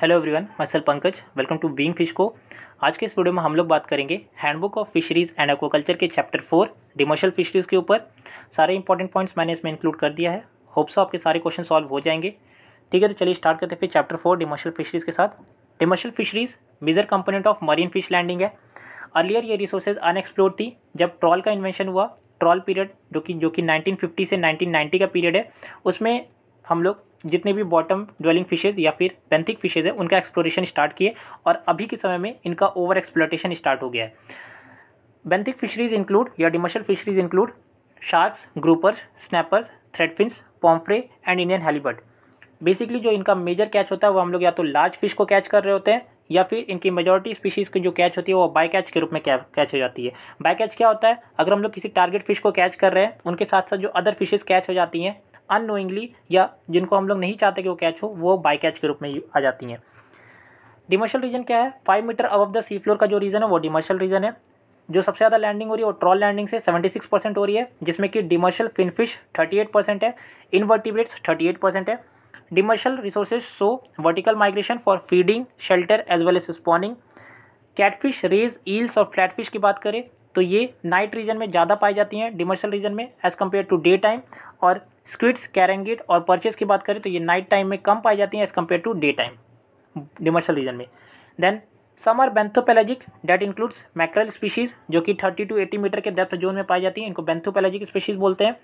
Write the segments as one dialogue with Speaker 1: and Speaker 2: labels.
Speaker 1: hello everyone मैं सल Pankaj welcome to being fish को आज के इस वीडियो में हम लोग बात करेंगे handbook of fisheries and aquaculture के चैप्टर फोर डिमर्शल फिशरीज़ के ऊपर सारे इंपॉर्टेंट पॉइंट्स मैंने इसमें इंक्लूड कर दिया है होप्स आपके सारे क्वेश्चन सॉल्व हो जाएंगे ठीक है तो चलिए स्टार्ट करते फिर चैप्टर फोर डिमर्शल फिशरीज़ के साथ demersal fisheries major component of marine fish landing है अर्लियर ये रिसोर्सेज अनएक्सप्लोर थी जब ट्रॉल का इन्वेंशन हुआ ट्रॉल पीरियड जो कि जो कि 1950 से 1990 का पीरियड है उसमें हम लोग जितने भी बॉटम ड्वेलिंग फिशेज या फिर पेंथिक फिशेज है उनका एक्सप्लोरेशन स्टार्ट किए और अभी के समय में इनका ओवर एक्सप्लोटेशन स्टार्ट हो गया है बेंथिक फिशरीज इंक्लूड या demersal fisheries include sharks groupers snappers threadfins pomfret and Indian halibut basically जो इनका मेजर कैच होता है वो हम लोग या तो लार्ज फिश को कैच कर रहे होते हैं या फिर इनकी मेजोरिटी स्पीशीज़ की जो कैच होती है वो बाई कैच के रूप में कैच हो जाती है बाई कैच क्या होता है अगर हम लोग किसी टारगेट फिश को कैच कर रहे हैं उनके साथ साथ जो अदर फिशेज़ कैच हो जाती हैं अनोइंगली या जिनको हम लोग नहीं चाहते कि वो कैच हो वो बाई कैच के रूप में आ जाती हैं डिमर्शल रीजन क्या है five meter above the sea floor का जो रीजन है वो डिमर्शल रीजन है जो सबसे ज़्यादा लैंडिंग हो रही है वो ट्रॉल लैंडिंग से 76 परसेंट हो रही है जिसमें कि डिमर्शल फिनफिश 38 परसेंट है इनवर्टिब्रेट्स 38 परसेंट है demersal resources so vertical migration for feeding shelter as well as spawning catfish rays eels और फ्लैटफिश की बात करें तो ये नाइट रीजन में ज़्यादा पाई जाती हैं डिमर्शल रीजन में as compare to day time और स्क्विड्स कैरेंगेट और परचेज की बात करें तो ये नाइट टाइम में कम पाई जाती हैं as compare to day time demersal region में then summer benthopelagic that includes mackerel species जो कि 30 टू 80 मीटर के डेप्थ जोन में पाई जाती हैं इनको बेंथोपेलाजिक स्पीशीज़ बोलते हैं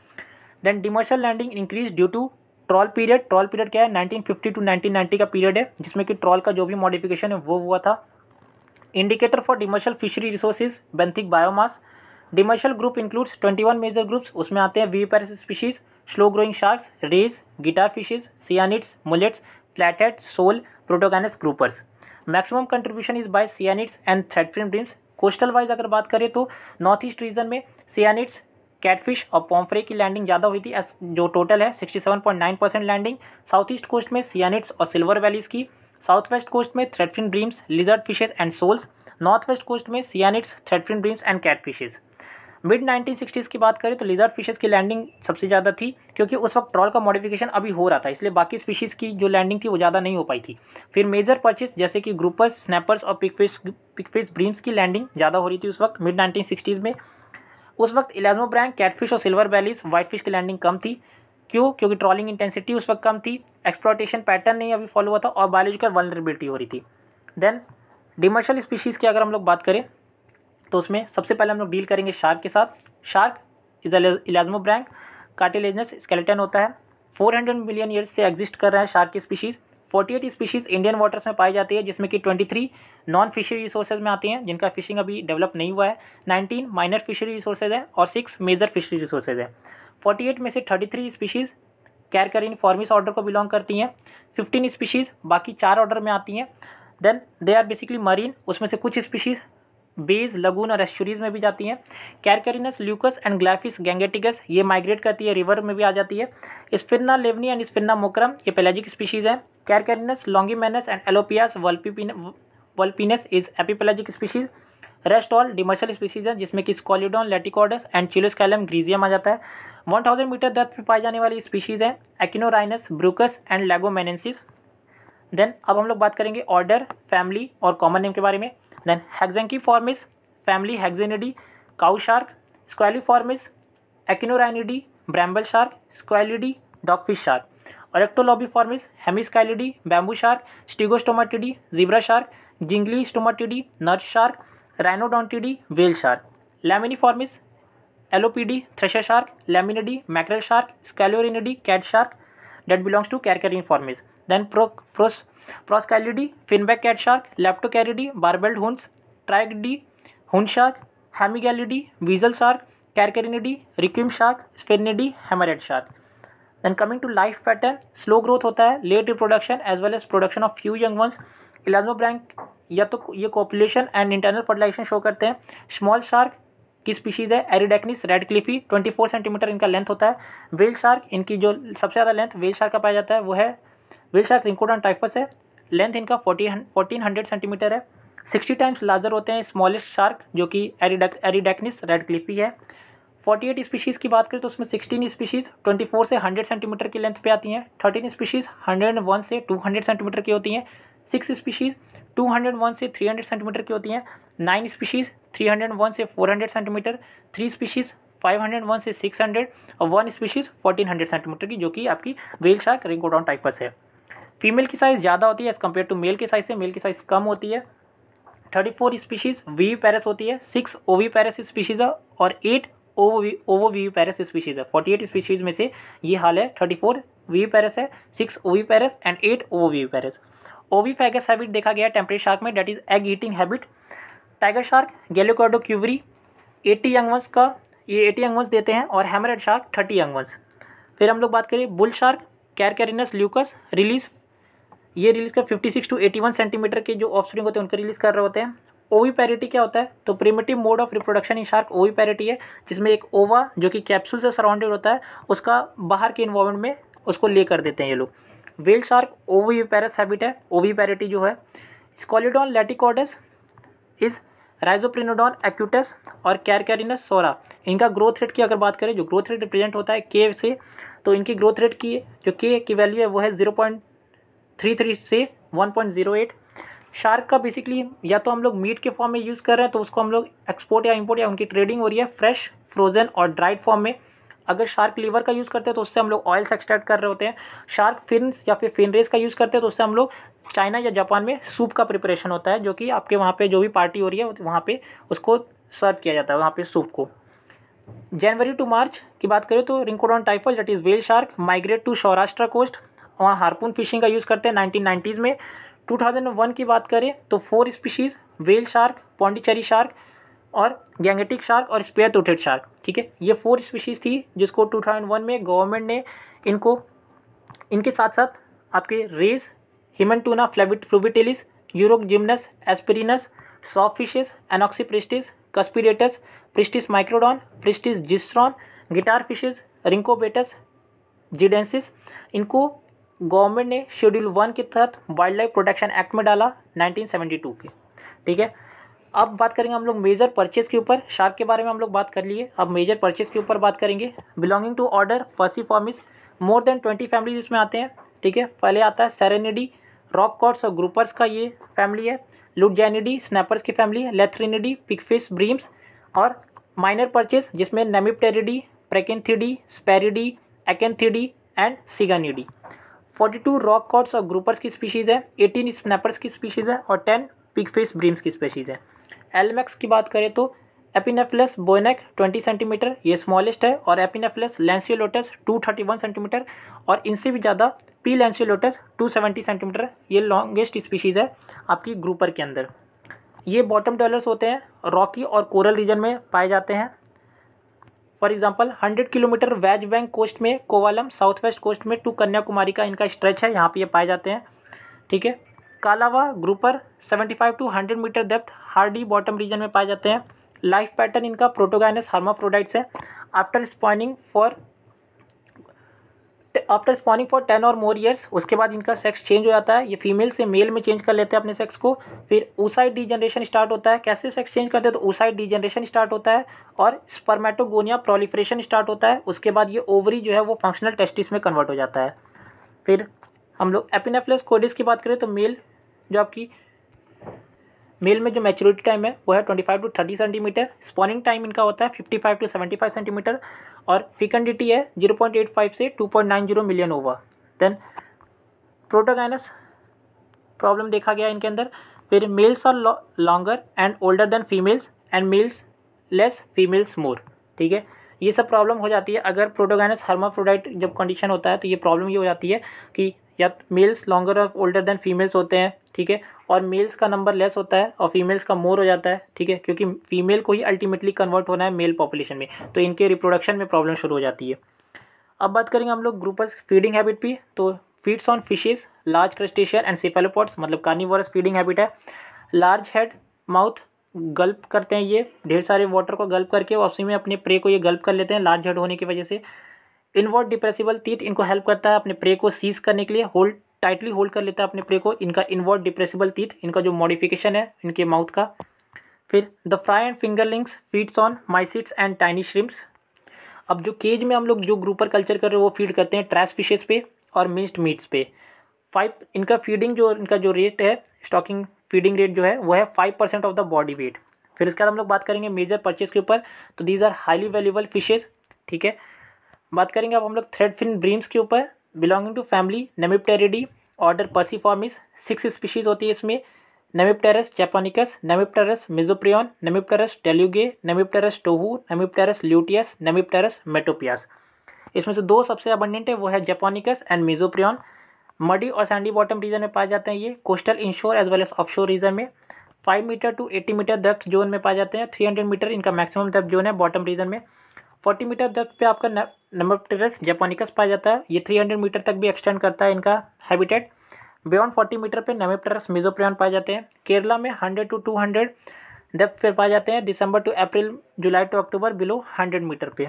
Speaker 1: then demersal landing increase due to trawl period trawl period क्या है 1950 टू 1990 का पीरियड है जिसमें कि ट्रॉल का जो भी मॉडिफिकेशन है वो हुआ था indicator for demersal fishery resources benthic biomass demersal group includes 21 major groups उसमें आते हैं viviparous species slow growing sharks rays guitar fishes sciaenids mullets flathead sole protogynous groupers maximum contribution is by sciaenids and threadfin breams coastal wise अगर बात करें तो north east region में सियानिट्स catfish और पॉम्फ्रे की लैंडिंग ज़्यादा हुई थी जो टोटल है 67.9 percent landing south east coast में सियानिट्स और सिल्वर वैलीज की साउथ वेस्ट कोस्ट में threadfin breams lizard fishes and soles north west coast में sciaenids threadfin breams and catfishes mid nineteen sixties की बात करें तो लिजर्ड फिशेस की लैंडिंग सबसे ज़्यादा थी क्योंकि उस वक्त ट्रॉल का मॉडिफिकेशन अभी हो रहा था इसलिए बाकी स्पीशीज़ की जो लैंडिंग थी वो ज़्यादा नहीं हो पाई थी फिर मेजर परचेस जैसे कि ग्रुपर्स स्नैपर्स और पिकफिश पिकफिश ब्रीम्स की लैंडिंग ज़्यादा हो रही थी उस वक्त मिड नाइनटीन में उस वक्त इलाजमो कैटफिश और सिल्वर वैलीज वाइट फिश की लैंडिंग कम थी क्यों क्योंकि ट्रॉलिंग इंटेंसिटी उस वक्त कम थी एक्सप्लॉटेशन पैटर्न नहीं अभी फॉलो हुआ था और बायोलॉजिकल वनरेबिलिटी हो रही थी देन डिमर्शल स्पीशीज़ की अगर हम लोग बात करें तो उसमें सबसे पहले हम लोग डील करेंगे शार्क के साथ shark is elasmobranch cartilaginous skeleton होता है 400 मिलियन ईयर्स से एग्जिस्ट कर रहा है शार्क की स्पीशीज़ 48 स्पीशीज़ इंडियन वाटर्स में पाई जाती है जिसमें कि 23 नॉन फिशरी रिसोर्सेज में आती हैं जिनका फिशिंग अभी डेवलप नहीं हुआ है 19 माइनर फिशरी रिसोर्सेज है और 6 मेजर फिशरी रिसोर्सेज है 48 में से 33 स्पीशीज़ कैरकरिन फॉर्मिस ऑर्डर को बिलोंग करती हैं फिफ्टीन स्पीशीज़ बाकी चार ऑर्डर में आती हैं then they are basically marine उसमें से कुछ स्पीशीज़ बेज लगून और एस्चुरीज में भी जाती हैं कैरकेरिनस ल्यूकस एंड ग्लाफिस गैंगेटिकस ये माइग्रेट करती है रिवर में भी आ जाती है स्पिन्ना लेवनी एंड स्पिन्ना मोकरम ये पेलेजिक स्पीशीज़ हैं Carcharhinus longimanus and Alopias vulpinus is epipelagic species rest all demersal species है जिसमें कि स्कॉलिडोन लेटिकॉडस एंड चिलोस्कैलम ग्रीजियम आ जाता है वन थाउजेंड मीटर दर्द पर पाई जाने वाली स्पीशीज़ हैं एक्नोराइनस ब्रूकस एंड लेगोमेनेसिस देन अब हम लोग बात करेंगे ऑर्डर फैमिली और कॉमन नेम के बारे में then hexanchiformes family hexanchidae cow shark squaliformes echinorhinidae bramble shark squalidae dogfish shark orectolobi hemi hemiscylliidae bamboo shark stegostomatidae zebra shark ginglymostomatidae nurse shark rhincodontidae whale shark lamniformes alopiidae thresher shark lamnidae mackerel shark scyliorhinidae cat shark that belongs to carcharhiniformes then pro pros proscylliidae finback cat shark leptochariidae barbeled hounds the हुन shark hemi गैलिडी वीजल shark कैरकेरिनिडी रिक्यूम shark स्पेनिडी हेमरेड shark then coming to life pattern slow growth होता है late reproduction as well as production of few young ones इलाजमो ब्रैंक या तो ये copulation and internal fertilisation show करते हैं small shark की species है एरिडेक्निस रेड क्लिफी ट्वेंटी फोर सेंटीमीटर इनका लेंथ होता है वेल शार्क इनकी जो सबसे ज़्यादा लेंथ वेल शार्क का पाया जाता है वो है विलशाक रिंकोडन टाइफस है लेंथ इनका फोर्टीन फोर्टीन हंड्रेड सेंटीमीटर है सिक्सटी टाइम्स लार्जर होते हैं स्मॉलेस्ट शार्क जो कि एरिडेक एरिडेक्निस रेड क्लिफी है फोर्टी एट स्पीशीज़ की बात करें तो उसमें सिक्सटीन स्पीशीज़ ट्वेंटी फोर से हंड्रेड सेंटीमीटर की लेंथ पे आती हैं thirteen species hundred and one से टू हंड्रेड सेंटीमीटर की होती हैं six species two hundred one से थ्री हंड्रेड सेंटीमीटर की होती हैं nine species three hundred one से four hundred centimeter three species five hundred one से सिक्स हंड्रेड और one species fourteen hundred centimeter की जो कि आपकी वेल शार्क रिंकोडॉन टाइपस है फीमेल की साइज़ ज़्यादा होती है एज़ कम्पेयर टू मेल की साइज़ से मेल की साइज़ कम होती है thirty four species viviparous होती है सिक्स ओवी पैरस स्पीशीज़ है और eight ovoviviparous species है फोर्टी एट स्पीशीज़ में से ये हाल है थर्टी फोर वी पैरस है six oviparous and eight viviparous oophagous habit देखा गया टेम्परेट शार्क में that is egg eating habit tiger shark Galeocerdo cuvier ate young ones का ये एटी यंगवंस देते हैं और हैमरेड शार्क थर्टी यंगवंस फिर हम लोग बात करें bull shark Carcharhinus leucas release ये रिलीज कर 56 टू 81 सेंटीमीटर के जो ऑफस्प्रिंग होते हैं उनका रिलीज कर रहे होते हैं ओवी पैरिटी क्या होता है तो primitive mode of reproduction in shark oviparity है जिसमें एक ओवा जो कि कैप्सूल से सराउंडेड होता है उसका बाहर के इन्वायरमेंट में उसको ले कर देते हैं ये लोग वेल शार्क ओवी पैरस हैबिट है ओवी पैरिटी जो है स्कॉलिडॉन लेटिकॉडस इज़ राइजोप्रिनोडॉन एक्यूटस और कैरकैरिनस सोरा इनका ग्रोथ रेट की अगर बात करें जो ग्रोथ रेट रिप्रेजेंट होता है के से तो इनकी ग्रोथ रेट की जो के की वैल्यू है वो है जीरो पॉइंट थ्री थ्री से one point zero eight shark का बेसिकली या तो हम लोग मीट के फॉर्म में यूज़ कर रहे हैं तो उसको हम लोग एक्सपोर्ट या इम्पोर्ट या उनकी ट्रेडिंग हो रही है फ्रेश फ्रोजन और ड्राइड फॉर्म में अगर शार्क लीवर का यूज़ करते हैं तो उससे हम लोग ऑयल्स एक्सट्रैक्ट कर रहे होते हैं शार्क फिन या फिर फिन रेस का यूज़ करते हैं तो उससे हम लोग चाइना या जापान में सूप का प्रिपरेशन होता है जो कि आपके वहाँ पे जो भी पार्टी हो रही है वहाँ पे उसको सर्व किया जाता है वहाँ पे सूप को जनवरी टू मार्च की बात करें तो Rhincodon typus that is whale shark migrate to Saurashtra coast वहाँ हारपून फिशिंग का यूज़ करते हैं नाइनटीन नाइन्टीज़ में टू थाउजेंड वन की बात करें तो four species whale shark Pondicherry shark और गैंगेटिक शार्क और स्पेयर टूटेड शार्क ठीक है ये फोर स्पीशीज़ थी जिसको टू थाउजेंड वन में गवर्नमेंट ने इनको इनके साथ साथ आपके rays Himantura fluvi fluviatilis Urogymnus asperrimus soft fishes Anoxypristis cuspidata Pristis microdon Pristis zijsron guitar fishes Rhynchobatus djiddensis इनको गवर्नमेंट ने शेड्यूल वन के तहत वाइल्ड लाइफ प्रोटेक्शन एक्ट में डाला 1972 के ठीक है अब बात करेंगे हम लोग मेजर परचेज के ऊपर शार्क के बारे में हम लोग बात कर लिए अब मेजर परचेज के ऊपर बात करेंगे belonging to order perciformes more than twenty families इसमें आते हैं ठीक है पहले आता है सेरेनिडी रॉक कॉर्ड्स और ग्रुपर्स का ये फैमिली है लुटजैनिडी स्नैपर्स की फैमिली है लेथरिनिडी पिकफिश ब्रीम्स और माइनर परचेज जिसमें nemipteridae priacanthidae sparidae acanthidae and siganidae two rock cods और ग्रुपर्स की स्पीशीज़ है एटीन स्नैपर्स की स्पीशीज़ है और पिग पिगफिश ब्रीम्स की स्पीशीज़ है एलमैक्स की बात करें तो एपिनेफ्लस बोनेक 20 सेंटीमीटर ये स्मॉलेस्ट है और एपिनेफ्लस लेंसियोलोटस 231 सेंटीमीटर और इनसे भी ज़्यादा पी लेंसियोलोटस 270 सेंटीमीटर ये लॉन्गेस्ट स्पीशीज़ है आपकी ग्रुपर के अंदर ये बॉटम डॉलर्स होते हैं रॉकी और कोरल रीजन में पाए जाते हैं for example hundred kilometer Wadge bank coast में कोवालम साउथ वेस्ट कोस्ट में टू कन्याकुमारी का इनका स्ट्रेच है यहाँ पे ये पाए जाते हैं ठीक है kalava grouper 75 to 100 meter depth hardy bottom region में पाए जाते हैं लाइफ पैटर्न इनका प्रोटोगाइनस हार्माफ्रोडाइट्स है after spawning for after spawning for ten और मोर ईयर्स उसके बाद इनका सेक्स चेंज हो जाता है ये फीमेल से मेल में चेंज कर लेते हैं अपने सेक्स को फिर ऊसाइड डी जनरेशन स्टार्ट होता है कैसे सेक्स चेंज करते हैं तो ऊसाइड डी जनरेशन स्टार्ट होता है और स्पर्मेटोगोनिया प्रोलिफ्रेशन स्टार्ट होता है उसके बाद ये ओवरी जो है वो फंक्शनल टेस्टिस में कन्वर्ट हो जाता है फिर हम लोग एपिनेफ्लस कोडिस की बात करें तो मेल जो आपकी मेल में जो मैच्योरिटी टाइम है वो है twenty five to thirty centimeter spawning time इनका होता है fifty five to seventy five centimeter और फिकंडिटी है जीरो पॉइंट एट फाइव से two point nine zero million over then protogynous problem देखा गया इनके अंदर फिर males are longer and older than females and males less females more ठीक है ये सब प्रॉब्लम हो जाती है अगर प्रोटोगाइनस हर्माफ्रोडाइट जब कंडीशन होता है तो ये प्रॉब्लम ये हो जाती है कि या मेल्स लॉन्गर और ओल्डर देन फीमेल्स होते हैं ठीक है और मेल्स का नंबर लेस होता है और फीमेल्स का मोर हो जाता है ठीक है क्योंकि फीमेल को ही अल्टीमेटली कन्वर्ट होना है मेल पॉपुलेशन में तो इनके रिप्रोडक्शन में प्रॉब्लम शुरू हो जाती है अब बात करेंगे हम लोग ग्रुपर्स फीडिंग हैबिट की तो feeds on fishes large crustaceans and cephalopods मतलब कार्निवोरस फीडिंग हैबिट है लार्ज हेड माउथ गल्प करते हैं ये ढेर सारे वाटर को गल्प करके और उसी में अपने प्रे को ये गल्प कर लेते हैं लार्ज हेड होने की वजह से इनवर्ड डिप्रेसिबल तीत इनको हेल्प करता है अपने प्रे को सीज करने के लिए होल्ड टाइटली होल्ड कर लेता है अपने प्रे को इनका इनवर्ड डिप्रेसिबल तीत इनका जो मॉडिफिकेशन है इनके माउथ का फिर the fry and fingerlings feeds on mysids and tiny shrimps अब जो केज में हम लोग जो ग्रुपर कल्चर कर रहे हैं वो फीड करते हैं ट्रैश फिशेज पे और मिस्ड मीट्स पे फाइव इनका फीडिंग जो इनका जो रेट है स्टॉकिंग फीडिंग रेट जो है वो है five percent of the body weight फिर उसके बाद हम लोग बात करेंगे मेजर परचेज के ऊपर तो these are highly valuable fishes ठीक है बात करेंगे अब हम लोग थ्रेड फिन ब्रीम्स के ऊपर belonging to family nemipteridae order perciformes six species होती है इसमें नेमिप्टेरस चैपोनिकस नेमिप्टेरस मिजोप्रियन नेमिप्टेरस टेल्यूगे नेमिप्टेरस टोहू नेमिप्टेरस ल्यूटियस नेमिप्टेरस मेटोपियास इसमें से दो सबसे अबंडेंट है वो है जेपोनिकस एंड मिजोप्रियन मडी और सैंडी बॉटम रीजन में पाए जाते हैं ये coastal inshore as well as shore region में five metre to eighty metre depth zone में पाए जाते हैं थ्री हंड्रेड मीटर इनका मैक्सिमम डेप्थ जोन है बॉटम रीजन में फोर्टी मीटर डेप्थ पे आपका नंबर टेरस जापानिकस पाया जाता है ये 300 मीटर तक भी एक्सटेंड करता है इनका हैबिटेट बियॉन्ड 40 मीटर पे टेरस मिजोप्रियन पाए जाते हैं केरला में 100 टू 200 डेप्थ पे पाए जाते हैं December to April July to October below 100 metre पे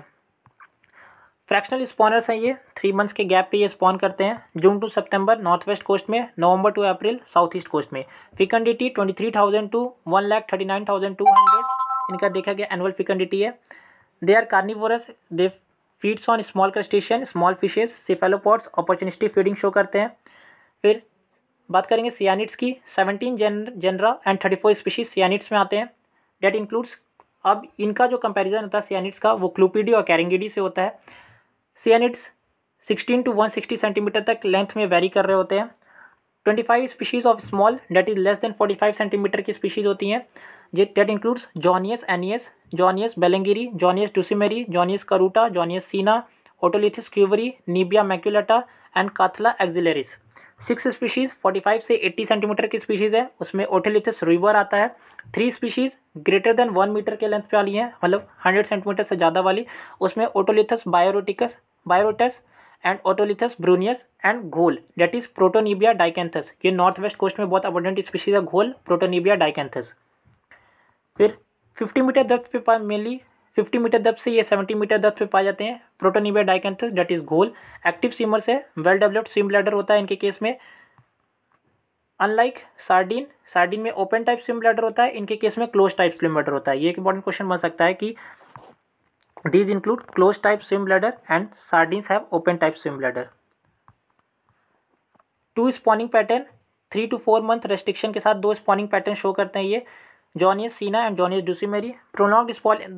Speaker 1: फ्रैक्शनल स्पॉनर्स हैं ये थ्री मंथ्स के गैप पे ये स्पॉन करते हैं June to September north west coast में November to April south east coast में fecundity twenty three thousand to one lakh thirty nine thousand two hundred इनका देखा गया एनुअल फिकनडिटी है they are carnivorous they feeds on small crustacean small fishes cephalopods opportunistic feeding show करते हैं फिर बात करेंगे सियानिट्स की seventeen genera and thirty four species sciaenids में आते हैं डेट इंक्लूड्स अब इनका जो कंपेरिजन होता है सियानिट्स का वो क्लूपीडी और कैरेंगीडी से होता है sciaenids sixteen to one sixty centimetre तक लेंथ में वेरी कर रहे होते हैं twenty five species of small that is less than five centimetre की स्पीशीज़ होती हैं ये डेट इंक्लूड्स जॉनियस एनियस जॉनियस बेलेंगिरी जॉनियस डुसिमेरी जॉनियस करूटा जॉनियस सीना otolithes cuvieri nibea maculata and kathala axillaris six species forty five से एट्टी सेंटीमीटर की स्पीशीज़ है उसमें ओटोलिथिस रिवर आता है three species greater than one metre के लेंथ पे वाली हैं मतलब हंड्रेड सेंटीमीटर से ज़्यादा वाली उसमें otolithus biauritus biauritus and otolithus brunneus and ghol that is protonibea diacanthus ये नॉर्थ वेस्ट कोस्ट में बहुत अबोडेंट स्पीशीज़ है घोल प्रोटोनिबिया डाइकेंथस फिर 50 मीटर दर्द पे पाए मेनली 50 मीटर दर्द से ये 70 मीटर दर्द पे पाए जाते हैं protonibea diacanthus that is ghol active swimmers है वेल डेवलप्ड स्विम ब्लैडर होता है इनके केस में अनलाइक सार्डिन सार्डिन में ओपन टाइप स्विम ब्लैडर होता है इनके केस में क्लोज टाइप स्विम ब्लैडर होता है ये एक इंपॉर्टेंट क्वेश्चन बन सकता है कि these include close type swim bladder and sardine have open type swim bladder two spawning pattern three to four month restriction के साथ दो स्पॉनिंग पैटर्न शो करते हैं ये जॉनियस सीना एंड जॉनिस डुसीमेरी प्रोलॉन्ग स्पॉलिंग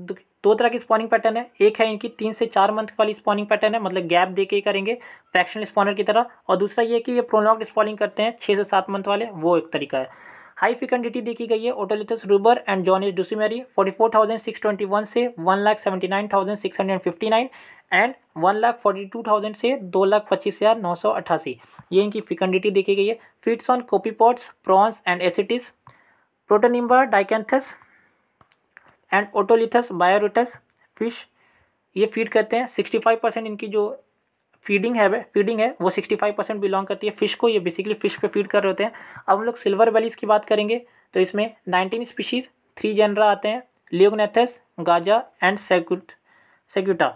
Speaker 1: दो तरह की स्पॉनिंग पैटर्न है एक है इनकी तीन से चार मंथ वाली स्पॉनिंग पैटर्न है मतलब गैप दे के करेंगे फैक्शन स्पॉनर की तरह और दूसरा ये कि ये प्रोलॉन्ग स्पॉलिंग करते हैं छः से सात मंथ वाले वो एक तरीका है हाई फिकंडिटी देखी गई है ओटोलिथस रूबर एंड जॉनिस डुसीमेरी 44,621 से वन एंड थाउजेंड से अट्ठासी ये इनकी फिकंडिटी देखी गई है feeds on copepods prawns and acetes protonibea diacanthus and otolithus biauritus fish ये फीड करते हैं सिक्सटी फाइव परसेंट इनकी जो फीडिंग है फीडिंग है वो सिक्सटी फाइव परसेंट बिलोंग करती है फिश को ये बेसिकली फिश पे फीड कर रहे होते हैं अब हम लोग सिल्वर वैलीज की बात करेंगे तो इसमें नाइनटीन स्पीशीज़ थ्री जनरा आते हैं लियोगनेथस गाजा एंड सेक्यूट secutor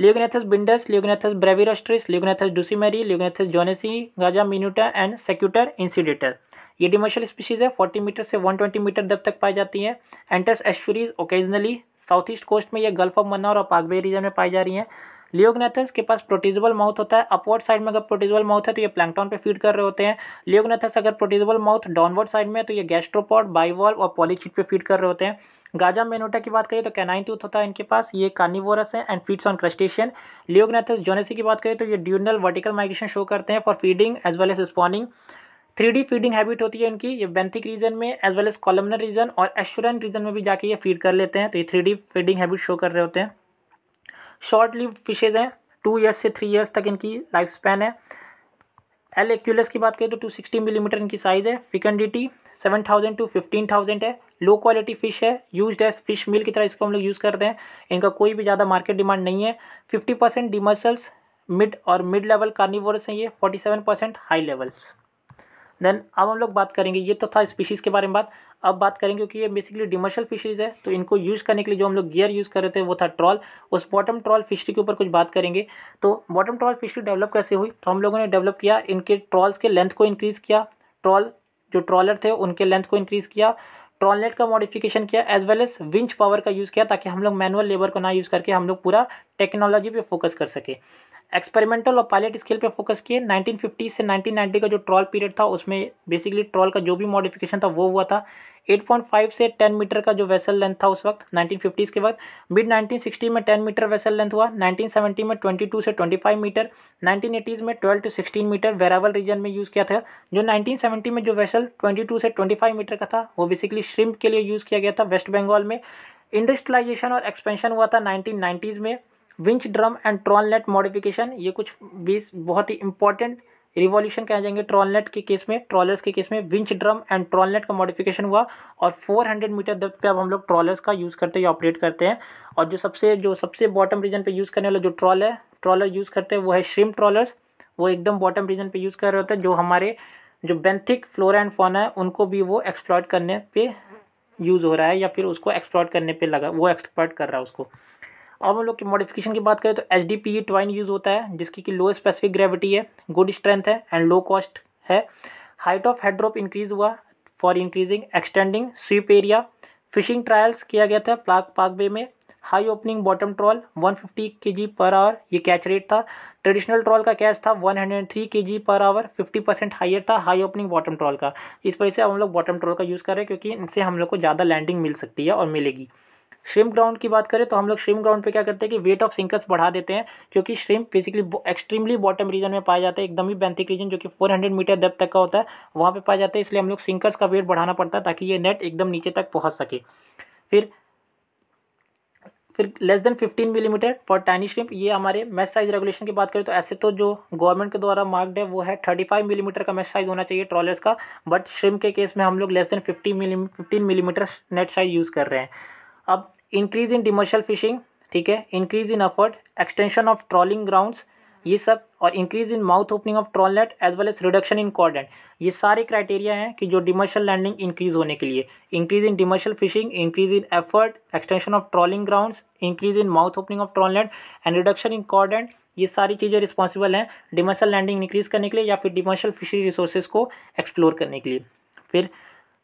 Speaker 1: leiognathus bindus leiognathus brevirostris leiognathus dussumieri leiognathus jonesi gazza minuta and secutor insidiator ये डिमर्शियल स्पीशीज है 40 मीटर से 120 मीटर दब तक पाई जाती है enters estuaries occasionally south east coast में यह गल्फ ऑफ मन्नार और पागबे रीजन में पाई जा रही हैं लियोगनेथस के पास प्रोटीजबल माउथ होता है अपवर्ड साइड में अगर प्रोटीजबल माउथ है तो ये प्लैंकटॉन पे फीड कर रहे होते हैं लियोगनेथस अगर प्रोटीजबल माउथ डाउनवर्ड साइड में है तो ये गैस्ट्रोपॉड बाइवॉल्व और पॉलीचिट पे फीड कर रहे होते हैं गाजा मेनोटा की बात करें तो कैनाइन टूथ होता है इनके पास ये कार्निवोरस है and feeds on crustacean leiognathus jonesi की बात करें तो ये ड्यूनल वर्टिकल माइग्रेशन शो करते हैं for feeding as well as spawning three feeding habit होती है इनकी ये बेंथिक रीजन में as well as columnar region और एश्योरेंट रीजन में भी जाके ये फीड कर लेते हैं तो ये थ्री फीडिंग हैबिट शो कर रहे होते हैं शॉर्ट लिव फिशेज हैं टू ईयर्स से थ्री ईयर्स तक इनकी लाइफ स्पैन है एल एक्यूलस की बात करें तो टू सिक्सटी मिलीमीटर इनकी साइज़ है fecundity seven thousand to fifteen thousand है लो क्वालिटी फ़िश है यूज एज फिश मिल की तरह इसको हम लोग यूज़ करते हैं इनका कोई भी ज़्यादा मार्केट डिमांड नहीं है फिफ्टी परसेंट डिमर्सल्स मिड और मिड लेवल कार्निवोरस हैं ये forty seven percent high levels then अब हम लोग बात करेंगे ये तो था स्पीशीज़ के बारे में बात अब बात करेंगे क्योंकि ये बेसिकली डिमर्शल फिशरीज है तो इनको यूज़ करने के लिए जो हम लोग गियर यूज़ कर रहे थे वो था ट्रॉल उस बॉटम ट्रॉल फिशरी के ऊपर कुछ बात करेंगे तो बॉटम ट्रॉल फिशरी डेवलप कैसे हुई तो हम लोगों ने डेवलप किया इनके ट्रॉल्स के लेंथ को इंक्रीज़ किया ट्रॉल जो ट्रॉलर थे उनके लेंथ को इंक्रीज़ किया ट्रॉलनेट का मॉडिफिकेशन किया as well as winch power का यूज़ किया ताकि हम लोग मैनुअल लेबर को ना यूज़ करके हम लोग पूरा टेक्नोलॉजी पे फोकस कर सके एक्सपेरिमेंटल और पायलट स्केल पे फोकस किए 1950 से 1990 का जो ट्रॉल पीरियड था उसमें बेसिकली ट्रॉल का जो भी मॉडिफिकेशन था वो हुआ था 8.5 से 10 मीटर का जो वेसल लेंथ था उस वक्त 1950s के वक्त मिड 1960 में 10 मीटर वेसल लेंथ हुआ 1970 में 22 से 25 मीटर 1980s में 12 टू 16 मीटर वेरावल रीजन में यूज़ किया था जो 1970 में जो वेसल 22 से 25 मीटर का था वो बेसिकली श्रिम्प के लिए यूज़ किया गया था वेस्ट बंगाल में इंडस्ट्रलाइजेशन और एक्सपेंशन हुआ था नाइनटीन में winch drum and trawl net modification ये कुछ बीस बहुत ही इंपॉर्टेंट रिवॉल्यूशन कह जाएंगे ट्रॉलनेट के केस में ट्रॉलर्स के केस में विंच ड्रम एंड ट्रॉलनेट का मॉडिफिकेशन हुआ और 400 मीटर दर्द पे अब हम लोग ट्रॉलर्स का यूज़ करते हैं ऑपरेट करते हैं और जो सबसे जो सबसे बॉटम रीजन पे यूज़ करने वाला जो ट्रॉल है ट्रॉलर यूज़ करते हैं वो है श्रिम ट्रॉलर्स वो एकदम बॉटम रीजन पर यूज़ कर रहे होते हैं जो हमारे जो बेंथिक फ्लोर एंड फोना है उनको भी वो एक्सप्लॉयट करने पर यूज़ हो रहा है या फिर उसको एक्सप्लॉयट करने पर लगा वो एक्सप्लॉयट कर रहा है उसको अब हम लोग की मॉडिफिकेशन की बात करें तो एच डी पी यूज़ होता है जिसकी कि लो स्पेसिफिक ग्रेविटी है गुड स्ट्रेंथ है एंड लो कॉस्ट है हाइट ऑफ हेड्रोप इंक्रीज हुआ for increasing extending sweep area fishing trials किया गया था प्लाक पाक बे में high opening bottom trawl 150 fifty per hour ये कैच रेट था ट्रेडिशनल ट्रॉल का कैच था 103 hundred per hour 50 percent higher था हाई ओपनिंग बॉटम ट्रॉल का इस वजह से हम लोग बॉटम ट्रॉल का यूज़ कर रहे हैं क्योंकि इनसे हम लोग को ज़्यादा लैंडिंग मिल सकती है और मिलेगी श्रिम ग्राउंड की बात करें तो हम लोग श्रिम ग्राउंड पे क्या करते हैं कि वेट ऑफ सिंकर्स बढ़ा देते हैं क्योंकि shrimp basically extremely bottom region में पाया जाता है एकदम ही बैंथिक रीजन जो कि 400 मीटर डेप तक का होता है वहाँ पे पाया जाता है इसलिए हम लोग सिंकर्स का वेट बढ़ाना पड़ता है ताकि ये नेट एकदम नीचे तक पहुँच सके फिर फिर less than 15 millimetre for tiny shrimp ये हमारे मैच साइज रेगुलेशन की बात करें तो ऐसे तो जो गवर्नमेंट के द्वारा मार्क्ड है वो है 35 मिलीमीटर mm का मैच साइज होना चाहिए ट्रॉलर्स का बट श्रिम के केस में हम लोग less than milli 15 millimetre net size use कर रहे हैं अब इंक्रीज इन डिमर्शल फिशिंग ठीक है increase in effort extension of trawling grounds ये सब और increase in mouth opening of trawl net as well as reduction in codend ये सारे क्राइटेरिया हैं कि जो डिमर्शल लैंडिंग इंक्रीज होने के लिए increase in demersal fishing increase in effort extension of trawling grounds increase in mouth opening of trawl net and reduction in codend ये सारी चीज़ें रिस्पॉन्सिबल हैं डिमर्शल लैंडिंग इंक्रीज करने के लिए या फिर डिमर्शल फिशरी रिसोर्सेज को एक्सप्लोर करने के लिए फिर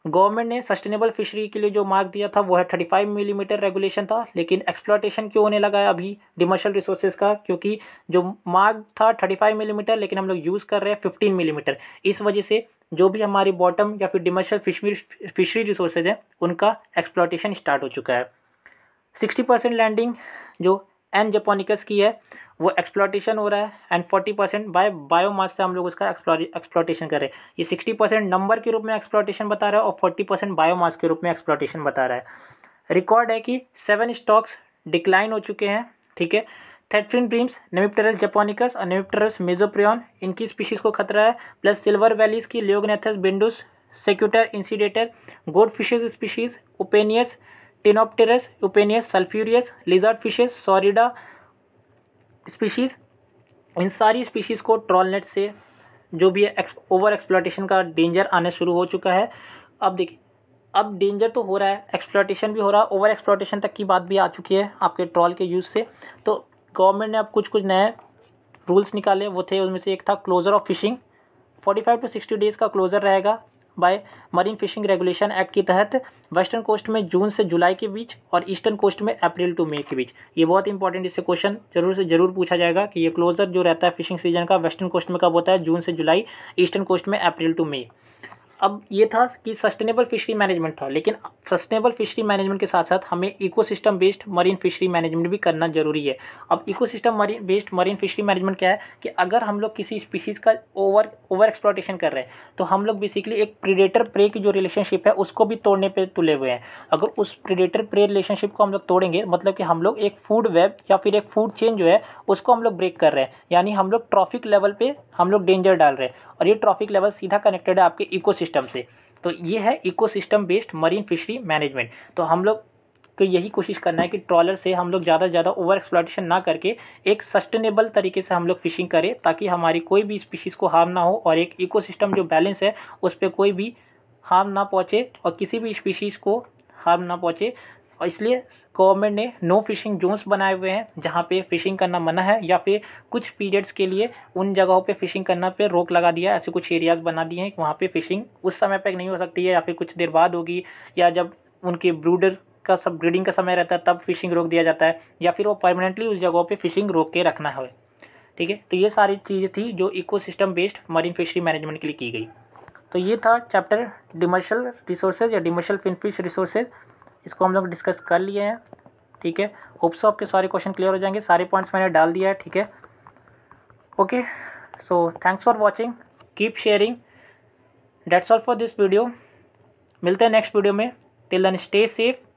Speaker 1: गवर्नमेंट ने सस्टेनेबल फिशरी के लिए जो मार्क दिया था वो है थर्टी फाइव मिलीमीटर रेगुलेशन था लेकिन एक्सप्लॉटेशन क्यों होने लगा है अभी डिमर्शल रिसोर्सेज का क्योंकि जो मार्क था थर्टी फाइव मिलीमीटर लेकिन हम लोग यूज़ कर रहे हैं फिफ्टीन मिलीमीटर इस वजह से जो भी हमारी बॉटम या फिर डिमर्शल फिशरी फिशरी रिसोर्सेज हैं उनका एक्सप्लॉटेशन स्टार्ट हो चुका है सिक्सटी परसेंट लैंडिंग जो एन जेपोनिकस की है वो एक्सप्लॉटेशन हो रहा है and forty percent by biomass से हम लोग उसका एक्सप्लॉटेशन कर रहे हैं ये सिक्सटी परसेंट नंबर के रूप में एक्सप्लॉटेशन बता रहा है और फोर्टी परसेंट बायोमास के रूप में एक्सप्लॉटेशन बता रहा है रिकॉर्ड है कि सेवन स्टॉक्स डिक्लाइन हो चुके हैं ठीक है थेटफिन ब्रीम्स नेमिप्टेरस जेपोनिकस और नेमिप्टेरस मेजोप्रियन इनकी स्पीशीज़ को खतरा है प्लस सिल्वर वैलीज की लियोगनेथस बिंडूस secutor insidiator goat fishes species upeneus taeniopterus upeneus sulphureus lizard fishes saurida species इन सारी स्पीशीज़ को ट्रॉल नेट से जो भी है ओवर एक्सप्लाटेशन का डेंजर आना शुरू हो चुका है अब देखिए अब डेंजर तो हो रहा है एक्सप्लाटेशन भी हो रहा है ओवर एक्सप्लाटेशन तक की बात भी आ चुकी है आपके ट्रॉल के यूज़ से तो गवर्नमेंट ने अब कुछ कुछ नए रूल्स निकाले वो थे उनमें से एक था closure of fishing 45 to sixty days का क्लोज़र रहेगा by marine fishing regulation act के तहत वेस्टर्न कोस्ट में जून से जुलाई के बीच और ईस्टर्न कोस्ट में अप्रैल टू मई के बीच ये बहुत इंपॉर्टेंट इससे क्वेश्चन जरूर से जरूर पूछा जाएगा कि ये क्लोजर जो रहता है फिशिंग सीजन का वेस्टर्न कोस्ट में कब होता है जून से जुलाई ईस्टर्न कोस्ट में अप्रैल टू मई अब ये था कि सस्टेनेबल फिशरी मैनेजमेंट था लेकिन सस्टेनेबल फिशरी मैनेजमेंट के साथ साथ हमें ecosystem based marine fishery management भी करना जरूरी है अब ecosystem marine based marine fishery management क्या है कि अगर हम लोग किसी स्पीसीज़ का ओवर ओवर एक्सप्लॉटेशन कर रहे हैं तो हम लोग बेसिकली एक प्रीडेटर प्रे की जो रिलेशनशिप है उसको भी तोड़ने पर तुले हुए हैं अगर उस प्रीडेटर प्रे रिलेशनशिप को हम लोग तोड़ेंगे मतलब कि हम लोग एक फूड वेब या फिर एक फूड चेन जो है उसको हम लोग ब्रेक कर रहे हैं यानी हम लोग ट्रॉफिक लेवल पर हम लोग डेंजर डाल रहे हैं और ये ट्रॉफिक लेवल सीधा कनेक्टेड है आपके इको सिस्टम से तो ये है system based marine fishery management तो हम लोग को यही कोशिश करना है कि ट्रॉलर से हम लोग ज़्यादा से ज़्यादा ओवर एक्सप्लाटेशन ना करके एक सस्टेनेबल तरीके से हम लोग फिशिंग करें ताकि हमारी कोई भी स्पीशीज़ को हार्म ना हो और एक इकोसिस्टम जो बैलेंस है उस पर कोई भी हार्म ना पहुँचे और किसी भी स्पीशीज़ को हार्म ना पहुँचे और इसलिए गवर्नमेंट ने नो फिशिंग जोन्स बनाए हुए हैं जहाँ पे फिशिंग करना मना है या फिर कुछ पीरियड्स के लिए उन जगहों पे फिशिंग करना पे रोक लगा दिया ऐसे कुछ एरियाज़ बना दिए हैं कि वहाँ पे फिशिंग उस समय पर नहीं हो सकती है या फिर कुछ देर बाद होगी या जब उनके ब्रूडर का सब ब्रीडिंग का समय रहता है तब फिशिंग रोक दिया जाता है या फिर वो परमानेंटली उस जगहों पर फिशिंग रोक के रखना है ठीक है तो ये सारी चीज़ें थी जो eco based marine fishery management के लिए की गई तो ये था चैप्टर डिमर्शल रिसोर्सेज या डिमर्शल फिन फिश रिसोर्सेज इसको हम लोग डिस्कस कर लिए हैं ठीक है होप्सो आपके सारे क्वेश्चन क्लियर हो जाएंगे सारे पॉइंट्स मैंने डाल दिया है ठीक है okay so thanks for watching keep sharing that's all for this video मिलते हैं नेक्स्ट वीडियो में टिल एन स्टे सेफ